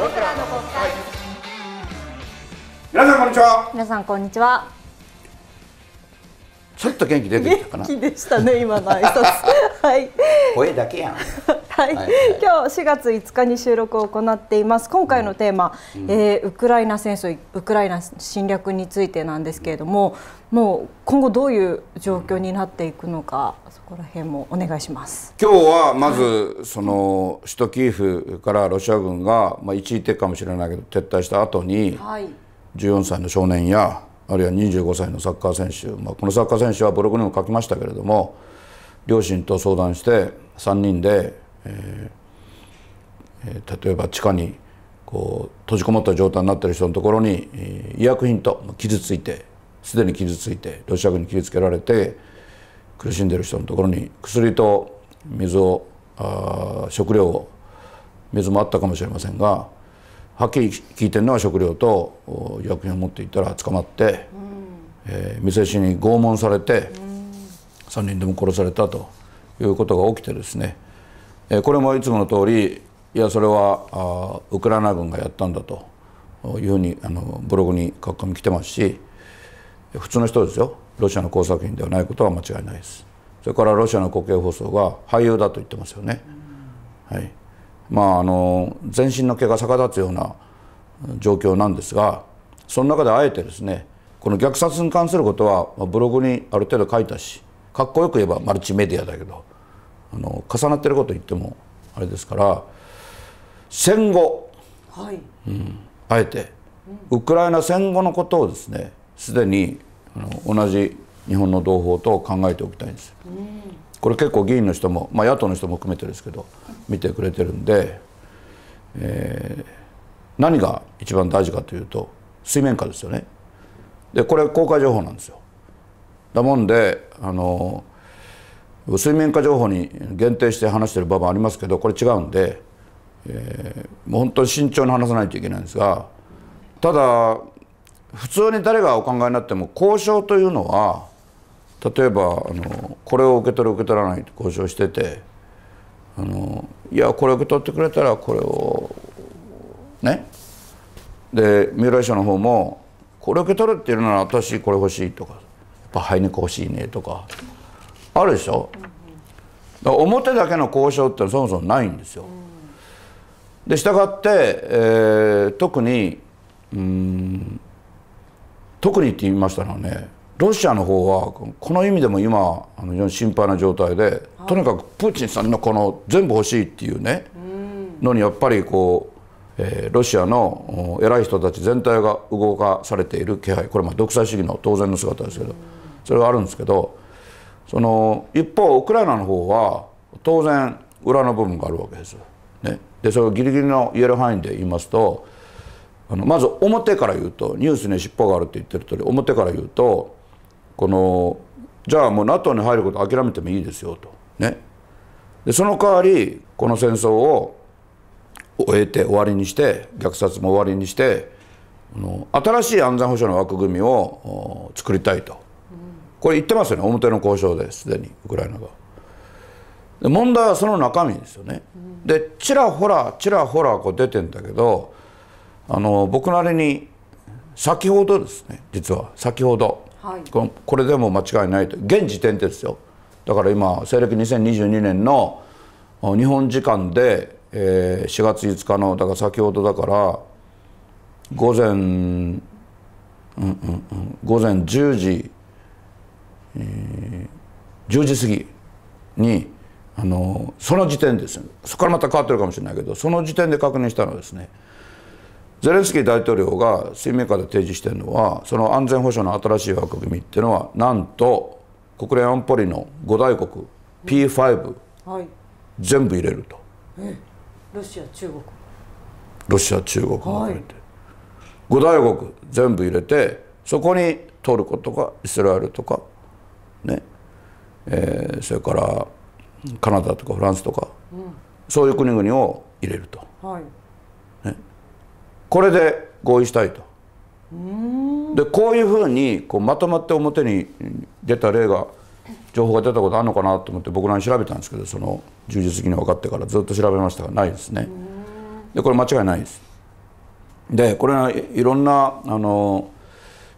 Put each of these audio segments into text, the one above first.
僕らの国会皆さんこんにちは皆さんこんにちはちょっと元気出てきたかな。元気でしたね今の挨拶。はい。声だけやん。はい、今日4月5日に収録を行っています今回のテーマ、うん、えー、ウクライナ戦争ウクライナ侵略についてなんですけれども、うん、もう今後どういう状況になっていくのか、そこら辺もお願いします今日はまずその首都キーフからロシア軍が、まあ、一時的かもしれないけど撤退した後に、はい、14歳の少年やあるいは25歳のサッカー選手、まあ、このサッカー選手はブログにも書きましたけれども両親と相談して3人で、えー、例えば地下にこう閉じこもった状態になってる人のところに、えー、医薬品と傷ついてすでに傷ついてロシア軍に傷つけられて苦しんでる人のところに薬と水をあ食料を水もあったかもしれませんがはっきり聞いてるのは食料と薬品を持っていったら捕まって、うん、えー、店主に拷問されて、うん、3人でも殺されたということが起きてですね、えー、これもいつもの通りいやそれはウクライナ軍がやったんだというふうにあのブログに書き込み来てますし普通の人ですよロシアの工作員ではないことは間違いないですそれからロシアの国営放送が俳優だと言ってますよね、うん、はいまあ、あの全身の毛が逆立つような状況なんですがその中であえてですねこの虐殺に関することはブログにある程度書いたしかっこよく言えばマルチメディアだけどあの重なってること言ってもあれですから戦後、はい、うん、あえてウクライナ戦後のことをですねすでにあの同じ日本の同胞と考えておきたいんです。うんこれ結構議員の人も、まあ、野党の人も含めてですけど見てくれてるんで、えー、何が一番大事かというと水面下ですよねでこれ公開情報なんですよだもんであの水面下情報に限定して話してる場もありますけどこれ違うんで、えー、もう本当に慎重に話さないといけないんですがただ普通に誰がお考えになっても交渉というのは例えばあのこれを受け取る受け取らないと交渉しててあのいやこれ受け取ってくれたらこれをねで三浦者の方もこれ受け取るっていうなら私これ欲しいとかやっぱハイネコ欲しいねとかあるでしょだ表だけの交渉ってそもそもないんですよ。で従って、えー、特にうん特にって言いましたのはねロシアの方はこの意味でも今あの非常に心配な状態でとにかくプーチンさんのこの全部欲しいっていうねのにやっぱりこう、えー、ロシアの偉い人たち全体が動かされている気配これまあ独裁主義の当然の姿ですけどそれがあるんですけどその一方ウクライナの方は当然裏の部分があるわけです。ね、でそれをギリギリの言える範囲で言いますとあのまず表から言うとニュースに尻尾があるって言ってる通り表から言うとこのじゃあもう NATO に入ること諦めてもいいですよとねでその代わりこの戦争を終えて終わりにして虐殺も終わりにして新しい安全保障の枠組みを作りたいとこれ言ってますよね表の交渉ですでにウクライナが。で問題はその中身ですよね。でちらほらちらほらこう出てんだけどあの僕なりに先ほどですね実は先ほどはい、ここれでも間違いないと現時点ですよだから今西暦2022年の日本時間で、えー、4月5日のだから先ほどだから午前、うんうんうん、午前10時、えー、10時過ぎにあのその時点ですそこからまた変わってるかもしれないけどその時点で確認したのはですねゼレンスキー大統領が水面下で提示しているのはその安全保障の新しい枠組みっていうのはなんと国連安保理の5大国 P5、はい、全部入れるとロシア中国ロシア中国も入れて、はい、5大国全部入れてそこにトルコとかイスラエルとかねえー、それからカナダとかフランスとか、うん、そういう国々を入れると。はいこれで合意したいとでこういうふうにこうまとまって表に出た例が情報が出たことあるのかなと思って僕らに調べたんですけどその充実的に分かってからずっと調べましたがないですねでこれ間違いないですでこれはいろんなあの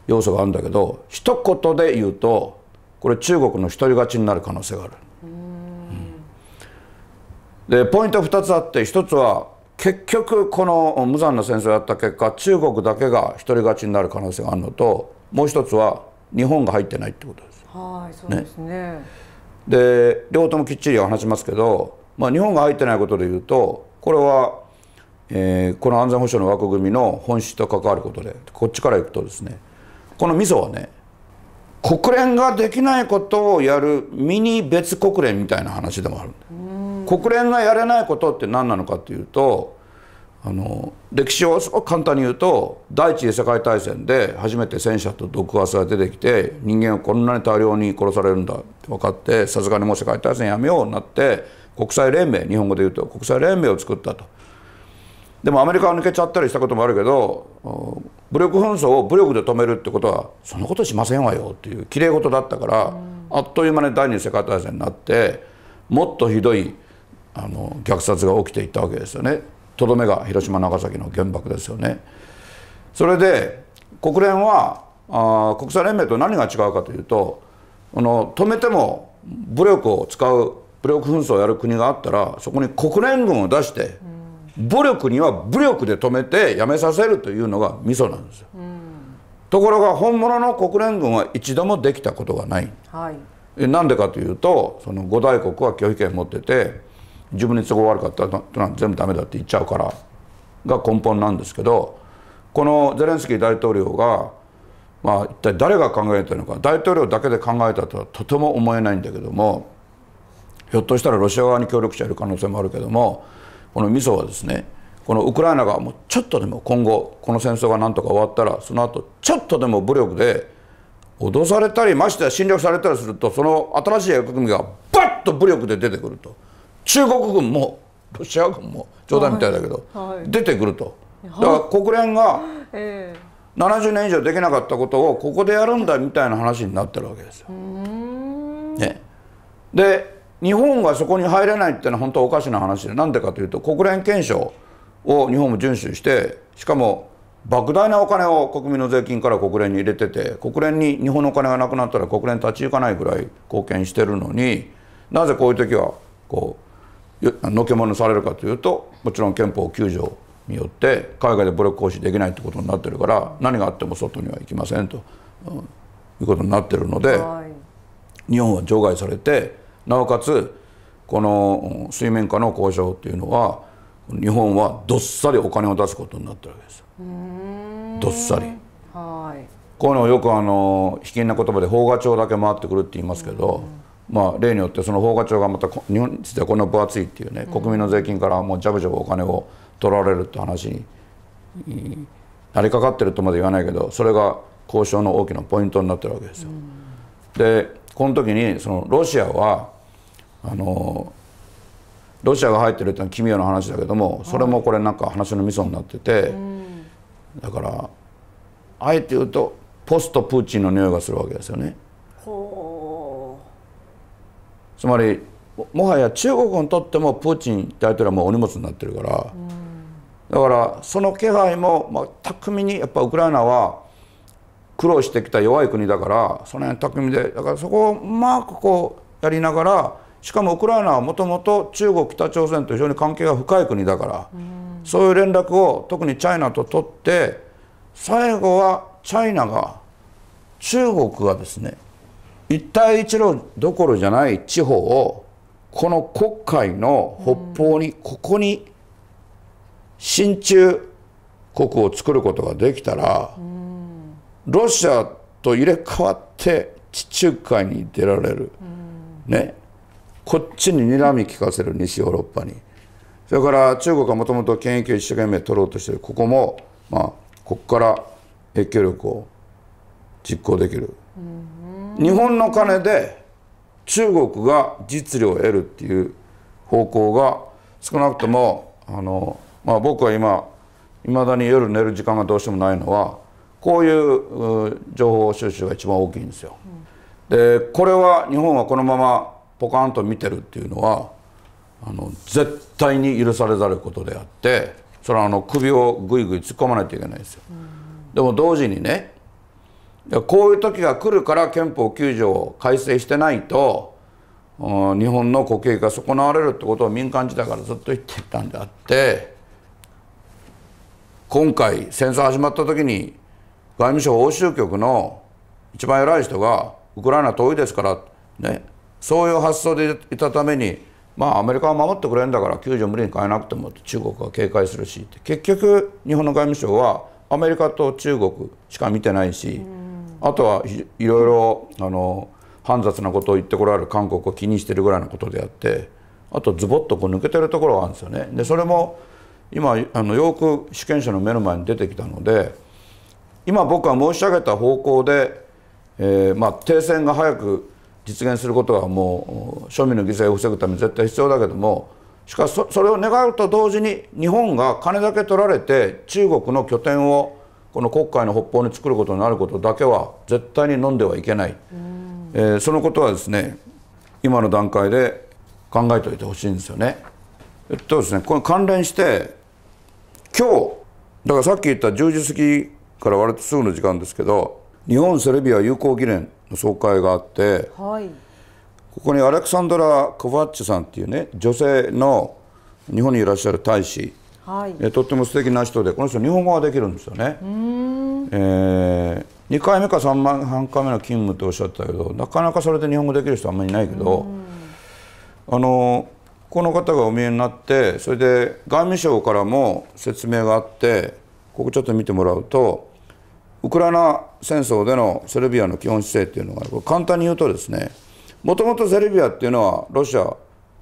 要素があるんだけど一言で言うとこれ中国の独り勝ちになる可能性がある、でポイント2つあって1つは結局この無残な戦争をやった結果中国だけが独り勝ちになる可能性があるのともう一つは日本が入ってないってことです。はいそうですね、ね、で両方ともきっちり話しますけど、まあ、日本が入ってないことでいうとこれは、えー、この安全保障の枠組みの本質と関わることでこっちからいくとですねこのミソはね国連ができないことをやるミニ別国連みたいな話でもあるんだうん国連がやれないことって何なのかっていうとあの歴史を簡単に言うと第一次世界大戦で初めて戦車と毒ガスが出てきて人間はこんなに大量に殺されるんだって分かってさすがにもう世界大戦やめようになって国際連盟日本語で言うと国際連盟を作ったと。でもアメリカは抜けちゃったりしたこともあるけど武力紛争を武力で止めるってことはそんなことしませんわよっていうきれい事だったから、あっという間に第二次世界大戦になってもっとひどいあの虐殺が起きていったわけですよねとどめが広島長崎の原爆ですよね。それで国連はあ国際連盟と何が違うかというとあの止めても武力を使う武力紛争をやる国があったらそこに国連軍を出して、武力には武力で止めてやめさせるというのがミソなんですよ。ところが本物の国連軍は一度もできたことがない。はい、なんでかというとその五大国は拒否権持ってて自分に都合悪かったら全部ダメだって言っちゃうからが根本なんですけどこのゼレンスキー大統領が、まあ、一体誰が考えたのか大統領だけで考えたとはとても思えないんだけどもひょっとしたらロシア側に協力者いる可能性もあるけどもこのミソはですねこのウクライナがもうちょっとでも今後この戦争がなんとか終わったらその後ちょっとでも武力で脅されたりましては侵略されたりするとその新しい役組がバッと武力で出てくると。中国軍もロシア軍も冗談みたいだけど、はい、出てくると。だから国連が70年以上できなかったことをここでやるんだみたいな話になってるわけですよ。ね、で日本がそこに入れないっていうのは本当はおかしな話でなんでかというと国連憲章を日本も遵守してしかも莫大なお金を国民の税金から国連に入れてて国連に日本のお金がなくなったら国連立ち行かないぐらい貢献してるのになぜこういう時はこうのけ者されるかというともちろん憲法9条によって海外で武力行使できないってことになってるから何があっても外には行きませんと、うん、いうことになってるので、はい、日本は除外されてなおかつこの水面下の交渉っていうのは日本はどっさりお金を出すことになってるわけですどっさり。はいこういうのをよくあの卑近な言葉で「法が帳だけ回ってくる」って言いますけど。まあ、例によってその法課長がまた日本についてはこんな分厚いっていうね、国民の税金からもうジャブジャブお金を取られるって話になりかかってるとまで言わないけどそれが交渉の大きなポイントになってるわけですよ。でこの時にそのロシアはあのロシアが入ってるってのは奇妙な話だけどもそれもこれなんか話のミソになってて、だからあえて言うとポストプーチンの匂いがするわけですよね。つまりもはや中国にとってもプーチン大統領はもうお荷物になってるから、だからその気配も、まあ、巧みにやっぱウクライナは苦労してきた弱い国だからその辺巧みでだからそこをうまくこうやりながらしかもウクライナはもともと中国北朝鮮と非常に関係が深い国だから、そういう連絡を特にチャイナと取って最後はチャイナが中国がですね一帯一路どころじゃない地方をこの国会の北方に、ここに親中国を作ることができたら、ロシアと入れ替わって地中海に出られる、ねこっちに睨み利かせる西ヨーロッパにそれから中国はもともと権益を一生懸命取ろうとしてるここもまあここから影響力を実行できる日本の金で中国が実利を得るっていう方向が少なくともあの、まあ、僕は今いまだに夜寝る時間がどうしてもないのはこういう情報収集が一番大きいんですよ。でこれは日本はこのままポカンと見てるっていうのはあの絶対に許されざることであってそれはあの首をぐいぐい突っ込まないといけないですよ。でも同時にねこういう時が来るから憲法9条を改正してないと日本の国益が損なわれるってことを民間自体からずっと言ってたんであって今回戦争始まった時に外務省欧州局の一番偉い人が「ウクライナ遠いですから」ねそういう発想でいたためにまあアメリカは守ってくれるんだから9条無理に変えなくても中国は警戒するし結局日本の外務省はアメリカと中国しか見てないし。うんあとはいろいろあの煩雑なことを言ってこられる韓国を気にしてるぐらいのことであってあとズボッとこう抜けてるところがあるんですよね。でそれも今あのよく主権者の目の前に出てきたので今僕は申し上げた方向で、えー、まあ、停戦が早く実現することはもう庶民の犠牲を防ぐために絶対必要だけどもしかしそれを願うと同時に日本が金だけ取られて中国の拠点をこの国会の北方に作ることになることだけは絶対に飲んではいけない、えー、そのことはですね今の段階で考えておいてほしいんですよね。えっとですねこれ関連して今日だからさっき言った10時過ぎから割とすぐの時間ですけど日本セルビア友好議連の総会があって、はい、ここにアレクサンドラ・コバッチさんっていうね女性の日本にいらっしゃる大使はい、えとっても素敵な人でこの人日本語ができるんですよね。えー、2回目か3半回目の勤務っておっしゃったけどなかなかそれで日本語できる人あんまりいないけどあのこの方がお見えになってそれで外務省からも説明があってここちょっと見てもらうとウクライナ戦争でのセルビアの基本姿勢っていうのがこれ簡単に言うとですねもともとセルビアっていうのはロシア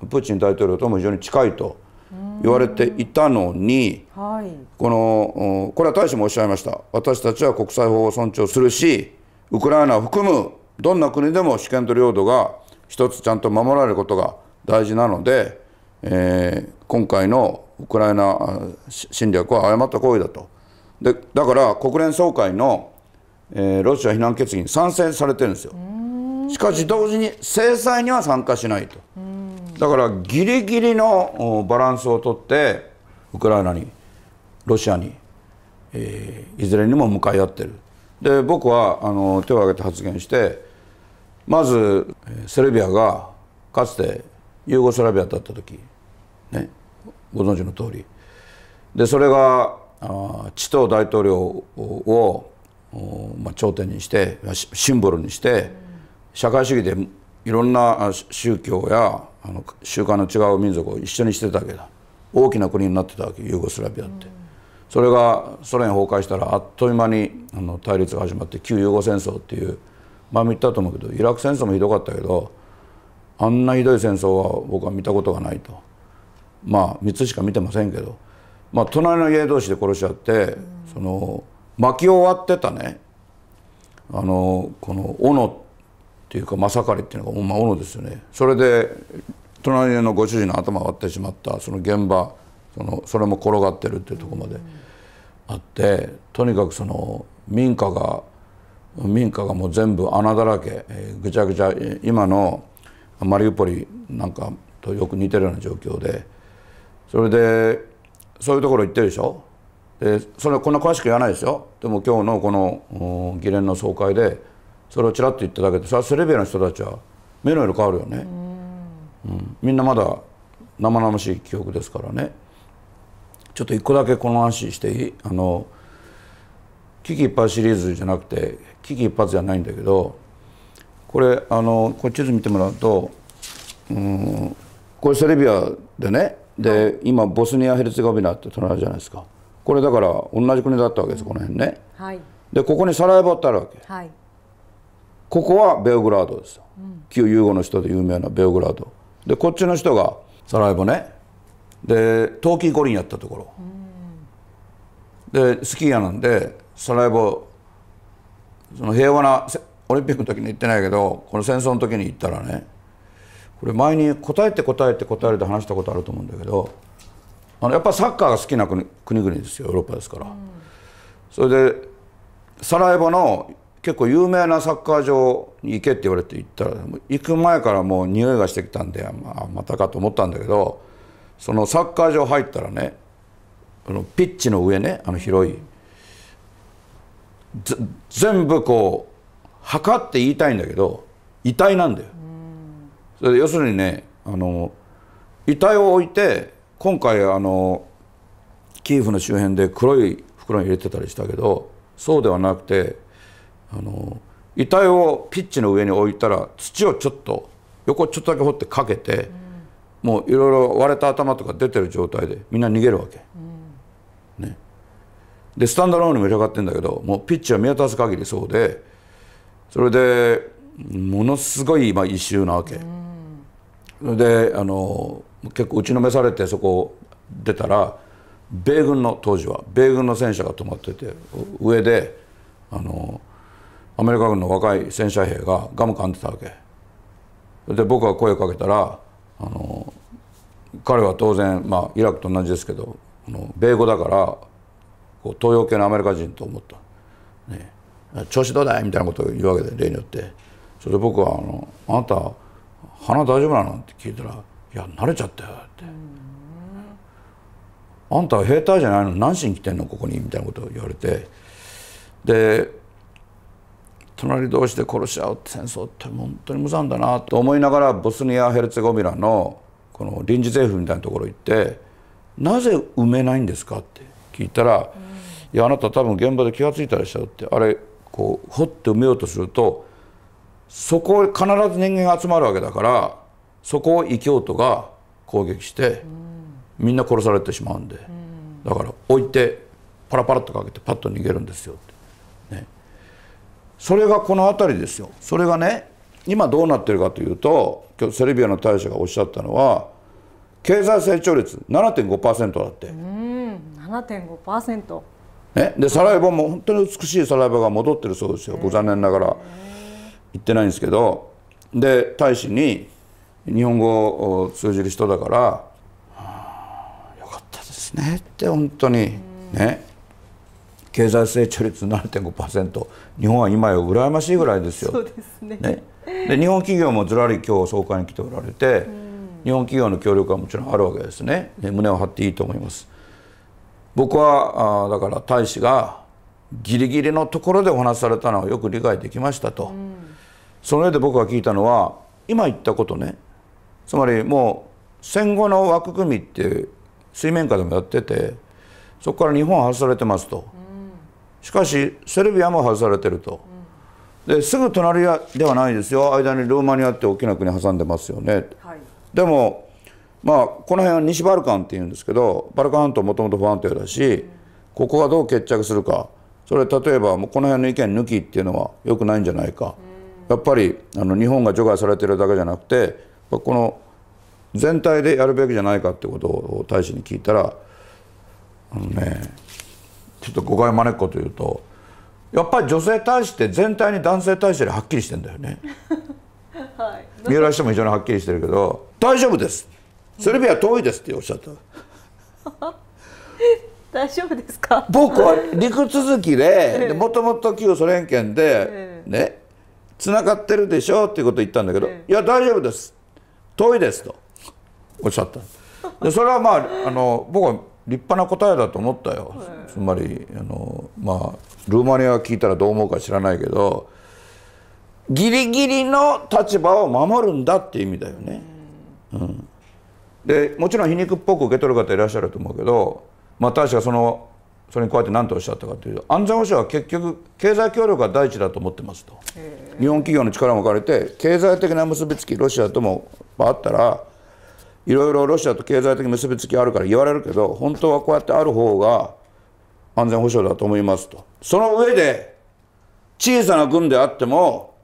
プーチン大統領とも非常に近いと。言われていたのに、はい、このこれは大使もおっしゃいました私たちは国際法を尊重するしウクライナを含むどんな国でも主権と領土が一つちゃんと守られることが大事なので、えー、今回のウクライナ侵略は誤った行為だとでだから国連総会の、えー、ロシア非難決議に賛成されてるんですよしかし同時に制裁には参加しないと。だからギリギリのバランスをとってウクライナにロシアに、えー、いずれにも向かい合ってるで僕はあの手を挙げて発言してまずセルビアがかつてユーゴスラビアだった時、ね、ご存知の通りでそれがチト大統領を、まあ、頂点にしてシンボルにして社会主義でいろんな宗教やあの習慣の違う民族を一緒にしてたわけだ大きな国になってたわけユーゴスラビアって、それがソ連崩壊したらあっという間にあの対立が始まって旧ユーゴ戦争っていう前も言ったと思うけどイラク戦争もひどかったけどあんなひどい戦争は僕は見たことがないとまあ3つしか見てませんけど、まあ、隣の家同士で殺し合って、その巻き終わってたねあのこの斧っていうか正刈りっていうのが、まあ、斧ですよねそれで隣のご主人の頭割ってしまったその現場そのそれも転がってるっていうとこまであってとにかくその民家が民家がもう全部穴だらけ、えー、ぐちゃぐちゃ今のマリウポリなんかとよく似てるような状況でそれでそういうところ行ってるでしょでそれこんな詳しく言わないですよでも今日のこの議連の総会でそれをちらっと言っただけでさセルビアの人たちは目の色変わるよね、うん、うん、みんなまだ生々しい記憶ですからねちょっと一個だけこの話していいあの危機一髪シリーズじゃなくて危機一髪じゃないんだけどこれあのこっ地図見てもらうと、うん、これセルビアでねで、今ボスニア・ヘルツェゴビナって隣じゃないですかこれだから同じ国だったわけですこの辺ね、はい、でここにサラエボってあるわけ、はい、ここはベオグラードですよ、うん、旧ユーゴの人で有名なベオグラードでこっちの人がサラエボねで冬季五輪やったところ、うん、でスキー屋なんでサラエボその平和なオリンピックの時に行ってないけどこの戦争の時に行ったらねこれ前に答えて答えて答える話したことあると思うんだけどあのやっぱサッカーが好きな国国々ですよヨーロッパですから、うん、それでサラエボの結構有名なサッカー場に行けって言われて行ったら行く前からもう匂いがしてきたんで、まあ、またかと思ったんだけどそのサッカー場入ったらねあのピッチの上ねあの広い全部こう測って言いたいんだけど遺体なんだよ。それ要するにねあの遺体を置いて今回あのキーフの周辺で黒い袋に入れてたりしたけどそうではなくて。あの遺体をピッチの上に置いたら土をちょっと横ちょっとだけ掘ってかけて、うん、もういろいろ割れた頭とか出てる状態でみんな逃げるわけ、うん、ね、でスタンダーローンにも広がってんだけどもうピッチは見渡す限りそうでそれでものすごい、今あ、異臭なわけ、うん、それであの結構打ちのめされてそこ出たら米軍の当時は米軍の戦車が止まってて上であの。アメリカ軍の若い戦車兵がガム噛んでたわけで僕が声をかけたらあの彼は当然、まあ、イラクと同じですけどあの米語だからこう東洋系のアメリカ人と思った、ね、調子どうだいみたいなことを言うわけで例によってそれで僕はあの「あなた鼻大丈夫なの?」って聞いたら「いや慣れちゃったよ」って。あんた兵隊じゃないの何しに来てんのここにみたいなことを言われてで隣同士で殺し合う戦争って本当に無残だなと思いながらボスニア・ヘルツェゴビラのこの臨時政府みたいなところ行って「なぜ埋めないんですか?」って聞いたら「いやあなた多分現場で気が付いたりしちゃうってあれこう掘って埋めようとするとそこ必ず人間が集まるわけだからそこを異教徒が攻撃してみんな殺されてしまうんでだから置いてパラパラっとかけてパッと逃げるんですよって。それがこの辺りですよそれがね今どうなってるかというと今日セルビアの大使がおっしゃったのは経済成長率7.5%だってうん7.5%でサラエボも本当に美しいサラエボが戻ってるそうですよ、ご残念ながら言ってないんですけどで大使に日本語を通じる人だから「よかったですね」って本当にね経済成長率7.5%日本は今よ羨ましいぐらいですよ。そうですねねで日本企業もずらり今日総会に来ておられて、日本企業の協力はもちろんあるわけですねね胸を張っていいと思います。僕はあだから大使がギリギリのところでお話しされたのはよく理解できましたと、その上で僕が聞いたのは今言ったことねつまりもう戦後の枠組みって水面下でもやっててそこから日本は外されてますと。しかしセルビアも外されてると、ですぐ隣ではないですよ間にルーマニアって大きな国挟んでますよね、はい、でもまあこの辺は西バルカンっていうんですけどバルカン半島もともと不安定だし、ここがどう決着するかそれ例えばもうこの辺の意見抜きっていうのはよくないんじゃないか、やっぱりあの日本が除外されてるだけじゃなくてこの全体でやるべきじゃないかってことを大使に聞いたらあのねちょっと誤解招くこと言うとやっぱり女性対して全体に男性対してはっきりしてんだよね、はい、三浦氏も非常にはっきりしてるけど「大丈夫ですセルビア遠いです」っておっしゃった 大丈夫ですか僕は陸続きでもともと旧ソ連圏でねつながってるでしょっていうことを言ったんだけど「いや大丈夫です遠いです」とおっしゃったでそれはまああの僕は立派な答えだと思ったよ、つまりあのまあルーマニアが聞いたらどう思うか知らないけどギリギリの立場を守るんだって意味だよね、うん、でもちろん皮肉っぽく受け取る方いらっしゃると思うけどまあ確かそのそれにこうやって何とおっしゃったかというと安全保障は結局経済協力が第一だと思ってますと日本企業の力も借りて経済的な結びつきロシアともあったらいろいろロシアと経済的結びつきあるから言われるけど本当はこうやってある方が安全保障だと思いますとその上で小さな軍であっても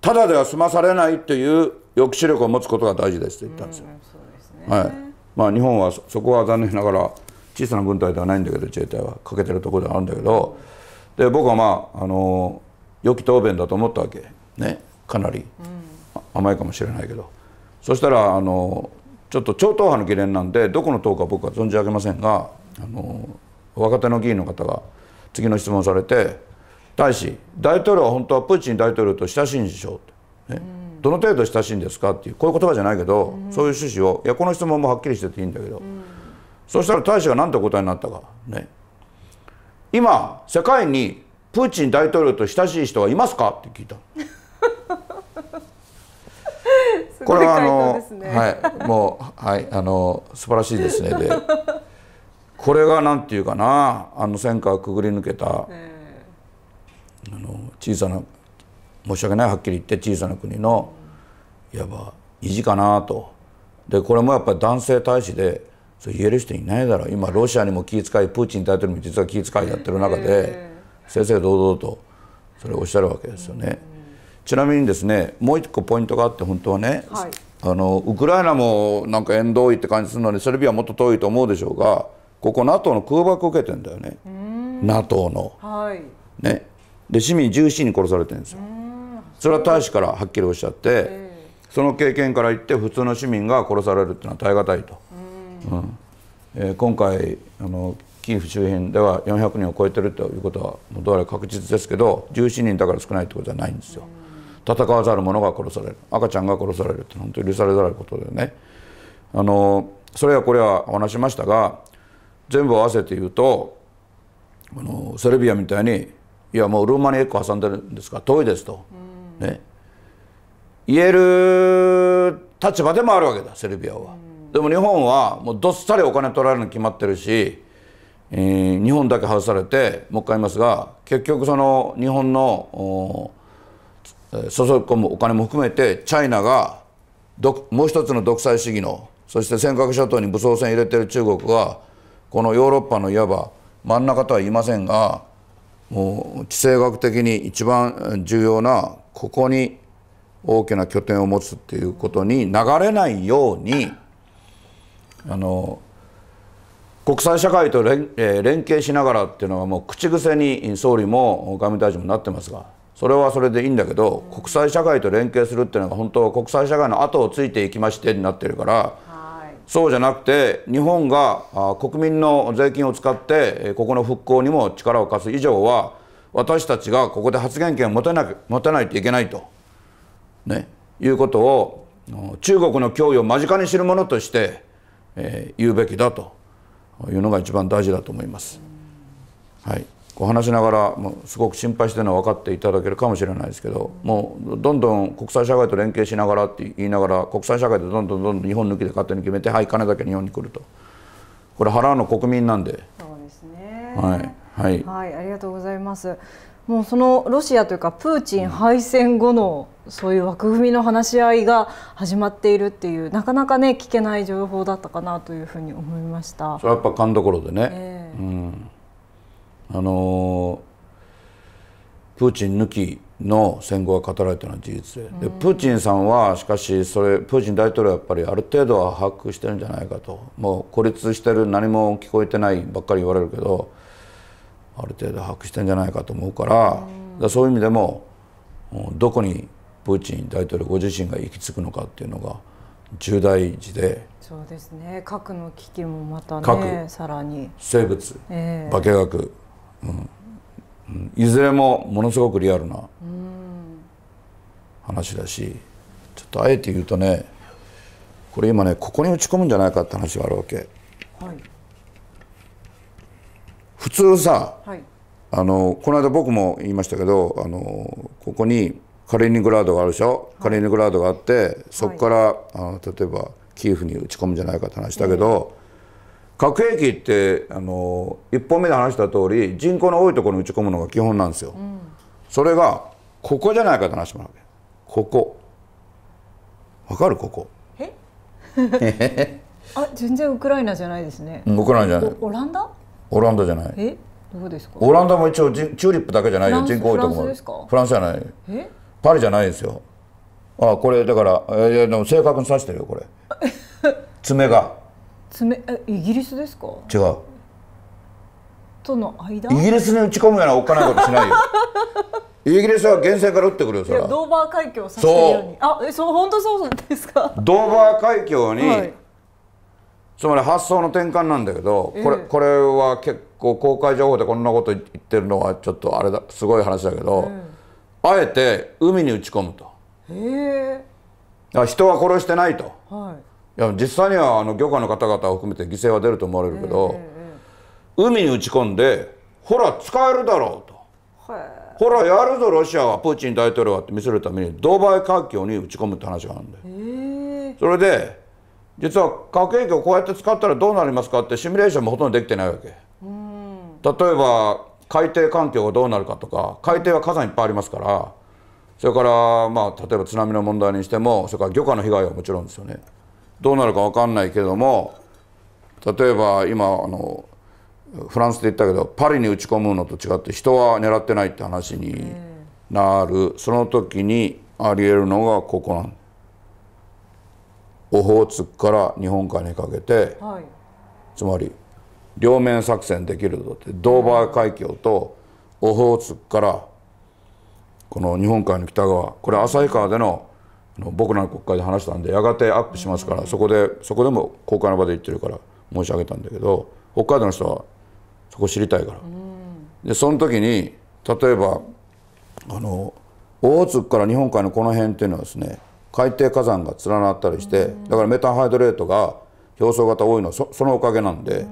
ただでは済まされないという抑止力を持つことが大事ですと言ったんですよ。すね、はいまあ、日本はそこは残念ながら小さな軍隊ではないんだけど自衛隊は欠けてるところではあるんだけどで僕はまああの良き答弁だと思ったわけねかなり甘いかもしれないけどそしたらあのちょっと超党派の議連なんでどこの党か僕は存じ上げませんがあの若手の議員の方が次の質問されて「大使大統領は本当はプーチン大統領と親しいんでしょう」って、ね、うん、どの程度親しいんですか?」っていうこういう言葉じゃないけど、うん、そういう趣旨をいやこの質問もはっきりしてていいんだけど、うん、そしたら大使が何てお答えになったかね今世界にプーチン大統領と親しい人はいますかって聞いた。これはあの、はいもうはいあの素晴らしいですねでこれがなんていうかなあの戦火をくぐり抜けた、えー、あの小さな申し訳ないはっきり言って小さな国のいわば意地かなとでこれもやっぱり男性大使でそう言える人いないだろう今ロシアにも気遣いプーチン大統領も実は気遣いやってる中で、えー、正々堂々とそれをおっしゃるわけですよね。えーちなみにですねもう一個ポイントがあって本当はね、はい、あのウクライナもなんか縁遠いって感じするのにセルビアはもっと遠いと思うでしょうがここ NATO の空爆を受けてんだよね NATO の、はい、ね、で市民17人殺されてるんですよそれは大使からはっきりおっしゃってその経験から言って普通の市民が殺されるっていうのは耐え難いと、うん、えー、今回あのキーフ周辺では400人を超えてるということはどうやら確実ですけど17人だから少ないってことはないんですよ。戦わざる者が殺される赤ちゃんが殺されるって本当に許されざることでねあのそれはこれはお話しましたが全部合わせて言うとあのセルビアみたいに「いやもうルーマニア1個挟んでるんですから遠いですと」と、ね、言える立場でもあるわけだセルビアは。でも日本はもうどっさりお金取られるの決まってるし、えー、日本だけ外されてもう一回言いますが結局その日本の。注ぎ込むお金も含めてチャイナがもう一つの独裁主義のそして尖閣諸島に武装船入れてる中国がこのヨーロッパのいわば真ん中とは言いませんがもう地政学的に一番重要なここに大きな拠点を持つっていうことに流れないようにあの国際社会と連,、え連携しながらっていうのがもう口癖に総理も外務大臣もなってますがそれはそれでいいんだけど国際社会と連携するっていうのが本当は国際社会の後をついていきましてになってるからそうじゃなくて日本が国民の税金を使ってここの復興にも力を貸す以上は私たちがここで発言権を持たな持たないといけないと、ね、いうことを中国の脅威を間近に知るものとして、えー、言うべきだというのが一番大事だと思います。はいこう話しながらもうすごく心配してるのは分かっていただけるかもしれないですけどもうどんどん国際社会と連携しながらって言いながら国際社会でどんどんどんどん日本抜きで勝手に決めてはい金だけ日本に来るとこれ払うの国民なんでそうですねはいはい、はい、ありがとうございますもうそのロシアというかプーチン敗戦後のそういう枠組みの話し合いが始まっているっていうなかなかね聞けない情報だったかなというふうに思いましたそれはやっぱ勘どころでね、えー、うんあのプーチン抜きの戦後が語られたのは事実ででプーチンさんはしかしそれプーチン大統領はやっぱりある程度は把握してるんじゃないかともう孤立してる何も聞こえてないばっかり言われるけどある程度把握してるんじゃないかと思うからだそういう意味でもどこにプーチン大統領ご自身が行き着くのかっていうのが重大事でそうですね核の危機もまたねさらに生物、えー、化学うん、いずれもものすごくリアルな話だしちょっとあえて言うとねこれ今ねここに打ち込むんじゃないかって話があるわけ。はい、普通さ、はい、あのこの間僕も言いましたけどあのここにカリーニングラードがあるでしょ、はい、カリーニングラードがあってそこから、あの例えばキーフに打ち込むんじゃないかって話だけど。えー核兵器ってあの1本目で話した通り人口の多いところに打ち込むのが基本なんですよ、うん、それがここじゃないかって話もあるわけここわかるここえ あ全然ウクライナじゃないですねウクライナじゃないオランダオランダじゃないえどうですかオランダも一応チューリップだけじゃないよ人口多いところフランスじゃないえパリじゃないですよあこれだからえでも正確に指してるよこれ爪がイギリスですか違うとの間イギリスに打ち込むようなおっかないことしないよ イギリスは源泉から打ってくるよそれドーバー海峡るようにあえそう本当そうなんですかドーバー海峡に、はい、つまり発想の転換なんだけど、えー、これは結構公開情報でこんなこと言ってるのはちょっとあれだすごい話だけど、えー、あえて海に打ち込むとへえ人は殺してないと、はいいや実際にはあの漁家の方々を含めて犠牲は出ると思われるけど、海に打ち込んでほら使えるだろうとほらやるぞロシアはプーチン大統領はって見せるためにドーバイ海峡に打ち込むって話があるんだよ。えー、それで実は核兵器をこうやって使ったらどうなりますかってシミュレーションもほとんどできてないわけ。うん、例えば海底環境がどうなるかとか海底は火山いっぱいありますからそれからまあ例えば津波の問題にしてもそれから漁家の被害はもちろんですよね。どうなるか分かんないけども例えば今あのフランスで言ったけどパリに打ち込むのと違って人は狙ってないって話になる、その時にありえるのがここなオホーツクから日本海にかけて、はい、つまり両面作戦できるぞってドーバー海峡とオホーツクからこの日本海の北側これ旭川での僕らの国会で話したんでやがてアップしますからそこでそこでも公開の場で言ってるから申し上げたんだけど北海道の人はそこ知りたいから。でその時に例えばあのオホーツクから日本海のこの辺っていうのはですね海底火山が連なったりして、だからメタンハイドレートが表層型多いのはそのおかげなんで、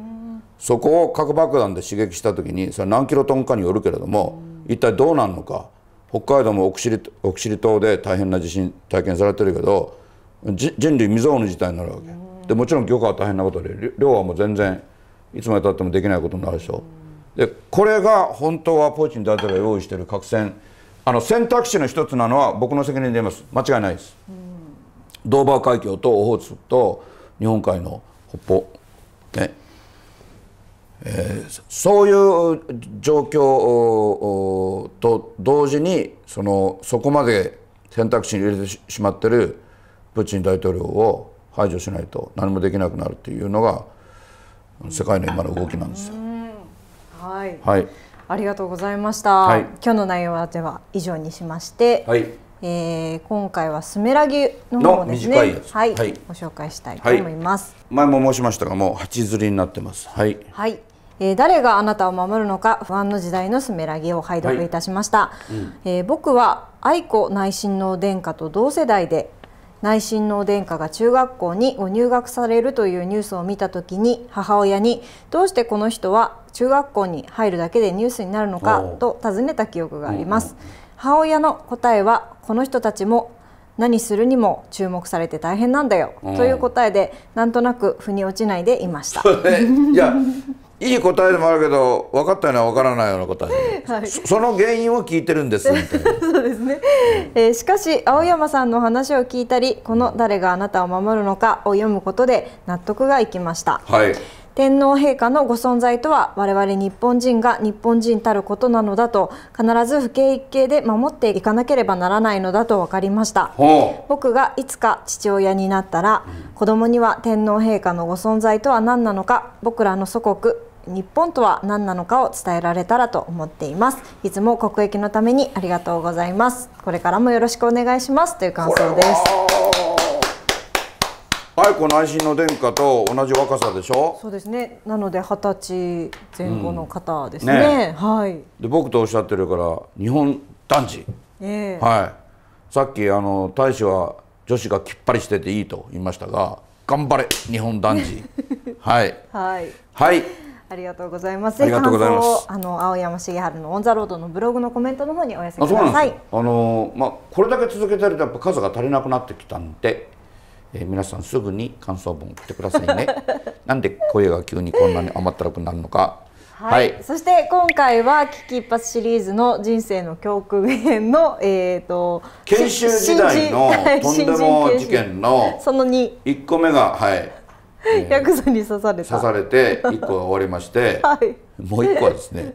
そこを核爆弾で刺激した時にそれ何キロトンかによるけれども、一体どうなるのか北海道も奥尻奥尻島で大変な地震体験されてるけど人類未曾有の事態になるわけでもちろん漁獲は大変なことで漁はもう全然いつまでたってもできないことになるでしょでこれが本当はプーチン大統領が用意している核戦あの選択肢の一つなのは僕の責任で言います間違いないです、ドーバー海峡とオホーツクと日本海の北方ねえー、そういう状況と同時にそのそこまで選択肢に入れてしまってるプーチン大統領を排除しないと何もできなくなるっていうのが世界の今の動きなんですよ。はい、はい、ありがとうございました、はい、今日の内容はでは以上にしまして、はい、えー、今回はスメラギの方ですねはい、はい、ご紹介したいと思います、前も申しましたがもう鉢釣りになってますはい、はいえー、誰があなたを守るのか不安の時代のスメラギを拝読いたしました、はい、えー、僕は愛子内親王殿下と同世代で内親王殿下が中学校にご入学されるというニュースを見た時に母親にどうしてこの人は中学校に入るだけでニュースになるのかと尋ねた記憶があります、うん母親の答えはこの人たちも何するにも注目されて大変なんだよ、うん、という答えでなんとなく腑に落ちないでいました。いやいい答えでもあるけど分かったような分からないような答え、はい、その原因を聞いてるんですそうですね、えしかし青山さんの話を聞いたりこの「誰があなたを守るのか」を読むことで納得がいきました、はい、天皇陛下のご存在とは我々日本人が日本人たることなのだと必ず不敬一系で守っていかなければならないのだと分かりました僕がいつか父親になったら子供には天皇陛下のご存在とは何なのか僕らの祖国日本とは何なのかを伝えられたらと思っていますいつも国益のためにありがとうございますこれからもよろしくお願いしますという感想です愛子内親の殿下と同じ若さでしょそうですねなので二十歳前後の方ですねうんね、はいで僕とおっしゃってるから日本男児、えー、はいさっきあの大使は女子がきっぱりしてていいと言いましたが頑張れ日本男児はい はい、はいありがとうございます。ありがとうございます。あの青山茂春のオンザロードのブログのコメントの方にお寄せください。あのまあこれだけ続けてるとやっぱ数が足りなくなってきたんで、えー、皆さんすぐに感想文送ってくださいね。なんで声が急にこんなに甘ったるくなるのか。はい、はい、そして今回は危機一髪シリーズの人生の教訓編のえっ、ー、と研修時代のとんでも事件の その2 1個目がはいえー、ヤクザに刺され刺されて1個が終わりまして、はい、もう1個はですね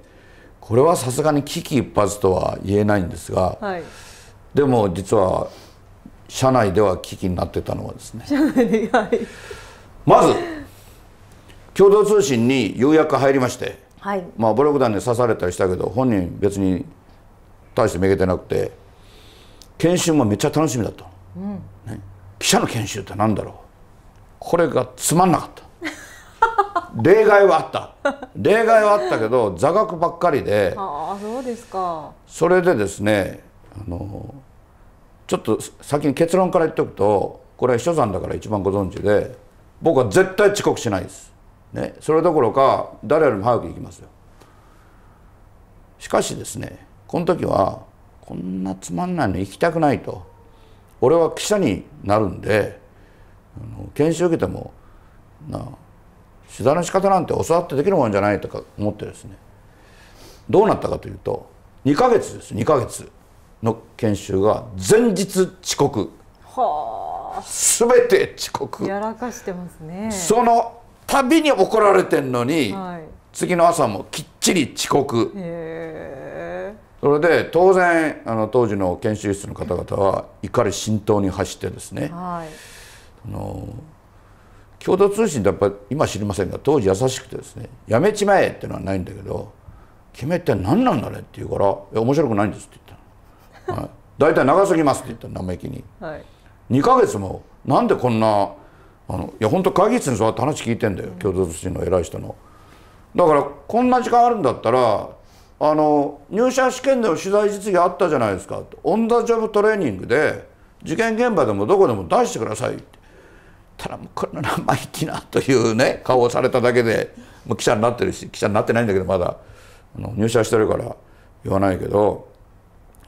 これはさすがに危機一髪とは言えないんですが、はい、でも実は社内では危機になってたのはですね社内で、はい、まず共同通信にようやく入りまして、はい、まあ暴力団で刺されたりしたけど本人別に大してめげてなくて研修もめっちゃ楽しみだと、うんね、記者の研修って何だろうこれがつまんなかった例外はあった例外はあったけど座学ばっかりでああそうですかそれでですねあのちょっと先に結論から言っておくとこれは秘書さんだから一番ご存知で僕は絶対遅刻しないです、ね、それどころか誰よりも早く行きますよしかしですねこの時はこんなつまんないの行きたくないと俺は記者になるんで研修受けてもな取材の仕方なんて教わってできるもんじゃないとか思ってですねどうなったかというと2か月です2か月の研修が前日遅刻はあ全て遅刻やらかしてますねその度に怒られてんのに、はい、次の朝もきっちり遅刻へえそれで当然あの当時の研修室の方々は怒り心頭に走ってですね、はいあの共同通信ってやっぱ今知りませんが当時優しくてですね「やめちまえ!」っていうのはないんだけど「決めって何なんだね」って言うから「面白くないんです」って言ったの。はい大体長すぎますって言った生意気に、はい、2か月もなんでこんなあのいや本当会議室に座って話聞いてんだよ、うん、共同通信の偉い人のだからこんな時間あるんだったらあの入社試験でも取材実技あったじゃないですかオン・ザ・ジョブトレーニングで事件現場でもどこでも出してくださいってったらもうこの生意気なというね顔をされただけでもう記者になってるし記者になってないんだけどまだあの入社してるから言わないけど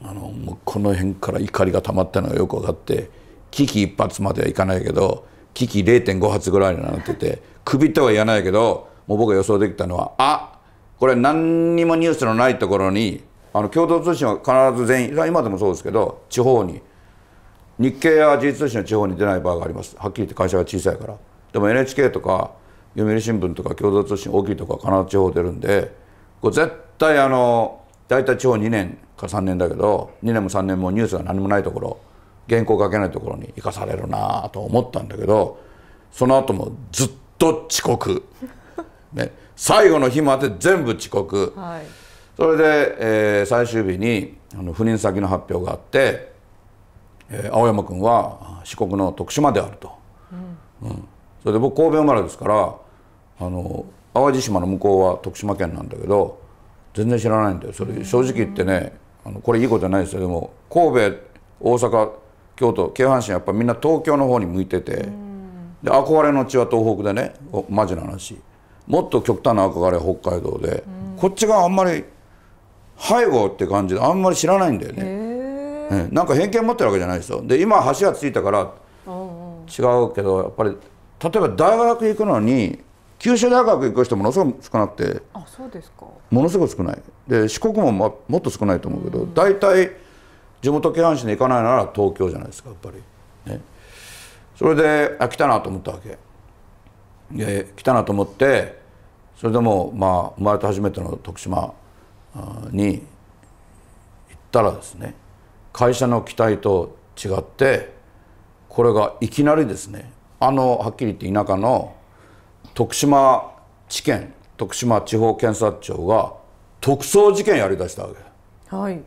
あのもうこの辺から怒りが溜まったのがよく分かって危機一発まではいかないけど危機0.5発ぐらいになってて首とは言わないけどもう僕が予想できたのはあこれ何にもニュースのないところにあの共同通信は必ず全員今でもそうですけど地方に日経や時事通信は地方に出ない場合がありますはっきり言って会社が小さいからでも NHK とか読売新聞とか共同通信大きいとこは必ず地方出るんでこれ絶対あの大体地方2年か3年だけど2年も3年もニュースが何もないところ原稿書けないところに生かされるなと思ったんだけどその後もずっと遅刻、ね、最後の日まで全部遅刻、はい、それで、えー、最終日にあの赴任先の発表があってえ青山君は四国の徳島であると、うん、うん、それで僕神戸生まれですからあの淡路島の向こうは徳島県なんだけど全然知らないんだよそれ正直言ってね、うん、あのこれいいことじゃないですよでも神戸大阪京都京阪神やっぱみんな東京の方に向いてて、うん、で憧れの地は東北でねマジな話もっと極端な憧れ北海道で、こっちがあんまり背後って感じであんまり知らないんだよね。なんか偏見持ってるわけじゃないですよで今橋がついたから違うけどやっぱり例えば大学行くのに九州大学行く人ものすごく少なくてあそうですかものすごく少ないで四国も、ま、もっと少ないと思うけど大体、地元京阪神に行かないなら東京じゃないですかやっぱり、ね、それであ来たなと思ったわけで来たなと思ってそれでもまあ生まれて初めての徳島に行ったらですね会社の期待と違ってこれがいきなりですねあのはっきり言って田舎の徳島地検徳島地方検察庁が特捜事件やりだしたわけ、はい、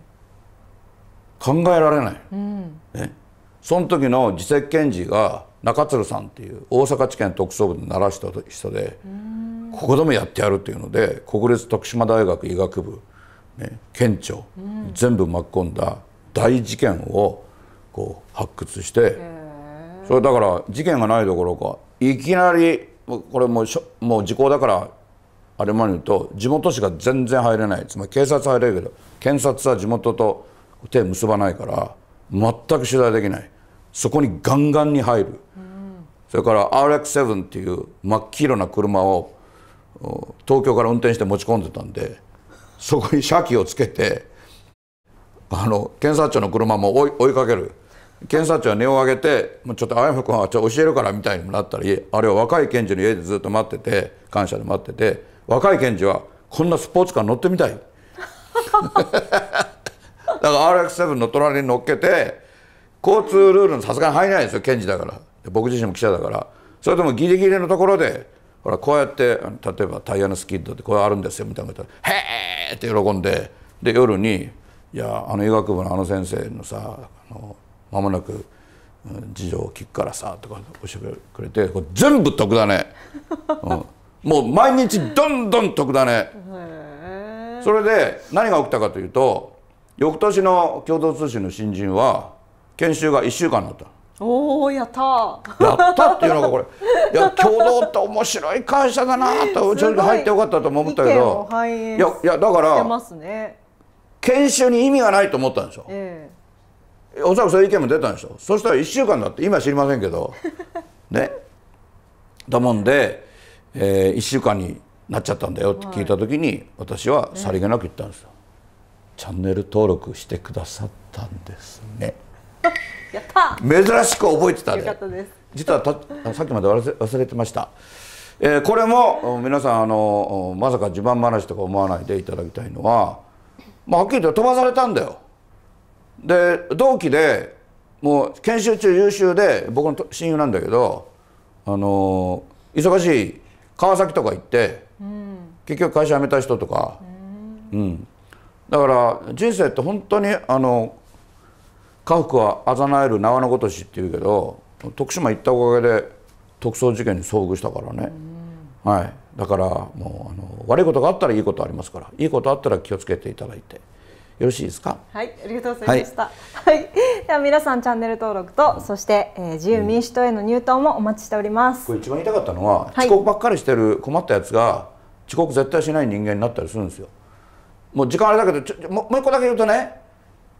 考えられない、うん、ね、その時の次席検事が中鶴さんっていう大阪地検特捜部で鳴らした人でここでもやってやるっていうので国立徳島大学医学部、ね、県庁、うん、全部巻き込んだ大事件をこう発掘してそれだから事件がないどころかいきなりこれもうもう時効だからあれまで言うと地元しか全然入れないつまり警察入れるけど検察は地元と手結ばないから全く取材できないそこにガンガンに入る、うん、それから RX7 っていう真っ黄色な車を東京から運転して持ち込んでたんでそこに車器をつけてあの検察庁の車も追い追いかける検察庁は値を上げて「もうちょっと綾山君はちょ教えるから」みたいにもなったりあるいは若い検事の家でずっと待ってて感謝で待ってて若い検事は「こんなスポーツカー乗ってみたい」だから RX7 の隣に乗っけて交通ルールのさすがに入れないですよ検事だから僕自身も記者だからそれともギリギリのところでほらこうやって例えばタイヤのスキッドってこうあるんですよみたいなことへえ!」って喜んでで夜にいやあの医学部のあの先生のさあの間もなく事情を聞くからさ」とか教えてくれてこれ全部得だね、うん、もう毎日どんどん得だねそれで何が起きたかというと翌年の共同通信の新人は研修が1週間だったおおやったやったっていうのがこれいや共同って面白い会社だなとちょっと入ってよかったと思ったけどいやいやだから、ますね、研修に意味がないと思ったんでしょ、えー、おそらくそういう意見も出たんでしょそしたら1週間だって今知りませんけどねだもんで、えー、1週間になっちゃったんだよって聞いた時に、はい、私はさりげなく言ったんですよ、ね、チャンネル登録してくださったんですね やった珍しく覚えてたで実はたさっきまで忘れてましたえー、これも皆さんあのまさか自慢話とか思わないでいただきたいのはまあ、はっきり言って飛ばされたんだよで同期でもう研修中優秀で僕の親友なんだけど、あの忙しい川崎とか行って、うん、結局会社辞めた人とか、うん、うん、だから人生って本当にあの家福はあざなえる縄のごとしっていうけど徳島行ったおかげで特捜事件に遭遇したからね、うん、はい。だからもうあの悪いことがあったらいいことありますからいいことあったら気をつけていただいてよろしいですかはいありがとうございました、はい、はい、では皆さんチャンネル登録とそして、えー、自由民主党への入党もお待ちしております、うん、これ一番言いたかったのは、はい、遅刻ばっかりしてる困ったやつが遅刻絶対しない人間になったりするんですよもう時間あれだけどちょもう一個だけ言うとね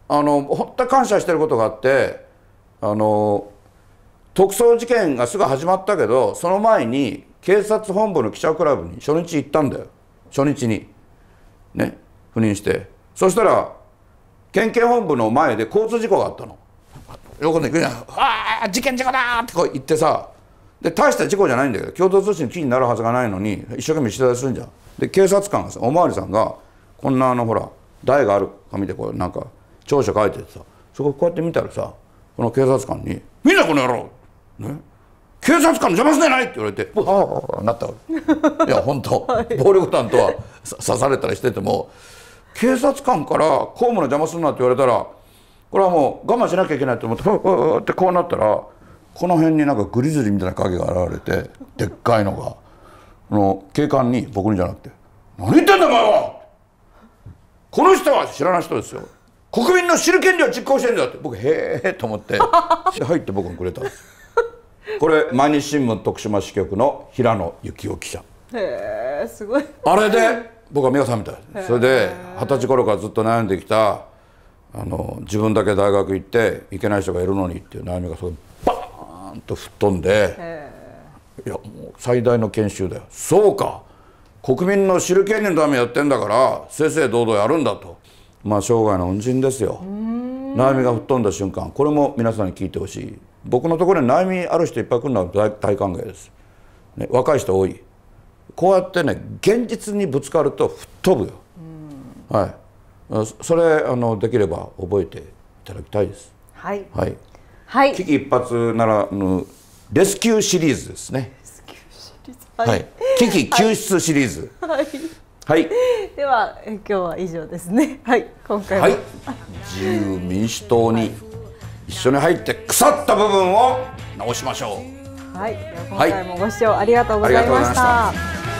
あの本当に感謝してることがあってあの特捜事件がすぐ始まったけどその前に警察本部の記者クラブに初日行ったんだよ初日にね赴任してそしたら県警本部の前で交通事故があったの横に行くじゃん「ああ事件事故だ!」ってこう言ってさで大した事故じゃないんだけど共同通信の記事になるはずがないのに一生懸命取材するんじゃんで警察官がさお巡りさんがこんなあのほら台がある紙でこうなんか長所書いててさそここうやって見たらさこの警察官に「見んなこの野郎!」ね警察官邪魔すんないって言われてああなった いや本当、はい、暴力団とは刺されたりしてても警察官から公務の邪魔すんなって言われたらこれはもう我慢しなきゃいけないと思ってふうってこうなったらこの辺になんかグリズリーみたいな影が現れてでっかいのがの警官に僕にじゃなくて「何言ってんだお前はこの人は知らない人ですよ国民の知る権利を実行してるんだ」って僕「へえ」と思って 入って僕にくれたんです。これ毎日新聞徳島支局の平野幸雄記者へえすごいあれで僕は目が覚めたそれで二十歳頃からずっと悩んできたあの自分だけ大学行って行けない人がいるのにっていう悩みがそこバーンと吹っ飛んでいやもう最大の研修だよそうか国民の知る権利のためやってんだから正々堂々やるんだとまあ生涯の恩人ですよ悩みが吹っ飛んだ瞬間これも皆さんに聞いてほしい僕のところに悩みある人いっぱい来るのは大歓迎です、ね、若い人多いこうやってね現実にぶつかると吹っ飛ぶよ、はい、それあのできれば覚えていただきたいですはい、はいはい、危機一髪ならぬレスキューシリーズですねはい、はい、危機救出シリーズはい、はい、では今日は以上ですねはい今回は、はい、自由民主党に一緒に入って腐った部分を直しましょうはい、今回もご視聴ありがとうございました、はい